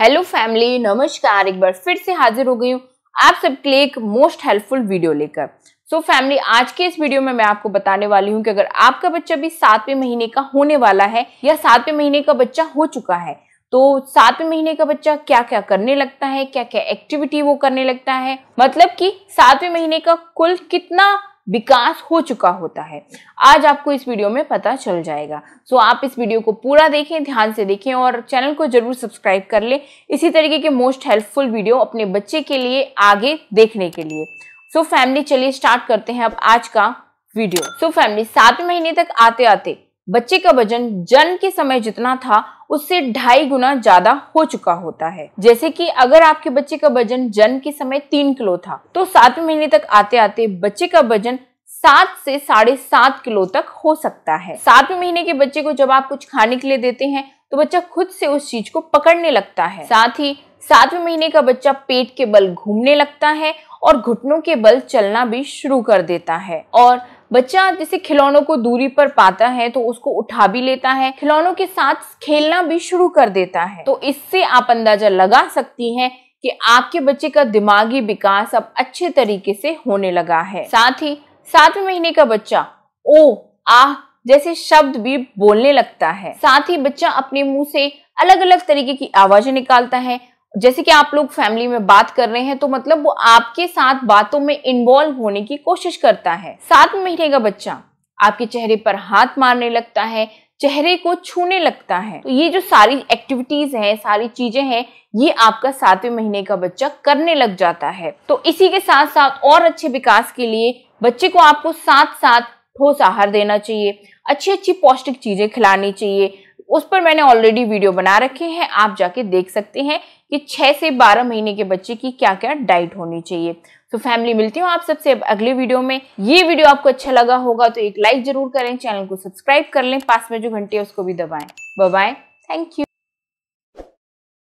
hello family नमस्कार एक बार फिर से हाजिर हो गई हूँ आप सबके लिए एक मोस्ट हेल्पफुल वीडियो लेकर सो so फैमिली आज के इस वीडियो में मैं आपको बताने वाली हूँ कि अगर आपका बच्चा भी सातवें महीने का होने वाला है या सातवें महीने का बच्चा हो चुका है तो सातवें महीने का बच्चा क्या क्या करने लगता है क्या क्या एक्टिविटी वो करने लगता है मतलब कि सातवें महीने का कुल कितना विकास हो चुका होता है आज आपको इस वीडियो में पता चल जाएगा सो आप इस वीडियो को पूरा देखें ध्यान से देखें और चैनल को जरूर सब्सक्राइब कर लें इसी तरीके के मोस्ट हेल्पफुल वीडियो अपने बच्चे के लिए आगे देखने के लिए सो फैमिली चलिए स्टार्ट करते हैं अब आज का वीडियो सो फैमिली सात महीने तक आते आते बच्चे का वजन जन्म के समय जितना था उससे ढाई गुना ज्यादा हो चुका होता है जैसे कि अगर आपके बच्चे का वजन जन्म के समय तीन किलो था तो सात महीने तक आते आते बच्चे का वजन सात से साढ़े सात किलो तक हो सकता है सात महीने के बच्चे को जब आप कुछ खाने के लिए देते हैं तो बच्चा खुद से उस चीज को पकड़ने लगता है साथ ही सातवें महीने का बच्चा पेट के बल घूमने लगता है और घुटनों के बल चलना भी शुरू कर देता है और बच्चा जैसे खिलौनों को दूरी पर पाता है तो उसको उठा भी लेता है खिलौनों के साथ खेलना भी शुरू कर देता है तो इससे आप अंदाजा लगा सकती हैं कि आपके बच्चे का दिमागी विकास अब अच्छे तरीके से होने लगा है साथ ही सातवें महीने का बच्चा ओ आह जैसे शब्द भी बोलने लगता है साथ ही बच्चा अपने मुंह से अलग अलग तरीके की आवाजें निकालता है जैसे कि आप लोग फैमिली में बात कर रहे हैं तो मतलब वो आपके साथ बातों में इन्वॉल्व होने की कोशिश करता है सात महीने का बच्चा आपके चेहरे पर हाथ मारने लगता है चेहरे को छूने लगता है तो ये जो सारी एक्टिविटीज हैं सारी चीजें हैं ये आपका सातवें महीने का बच्चा करने लग जाता है तो इसी के साथ साथ और अच्छे विकास के लिए बच्चे को आपको साथ साथ ठोस आहार देना चाहिए अच्छी अच्छी पौष्टिक चीजें खिलानी चाहिए उस पर मैंने ऑलरेडी वीडियो बना रखे हैं आप जाके देख सकते हैं कि 6 से 12 महीने के बच्चे की क्या क्या डाइट होनी चाहिए तो फैमिली मिलती हूँ आप सबसे अब अगले वीडियो में ये वीडियो आपको अच्छा लगा होगा तो एक लाइक जरूर करें चैनल को सब्सक्राइब कर लें पास में जो घंटे उसको भी दबाएं बाय थैंक यू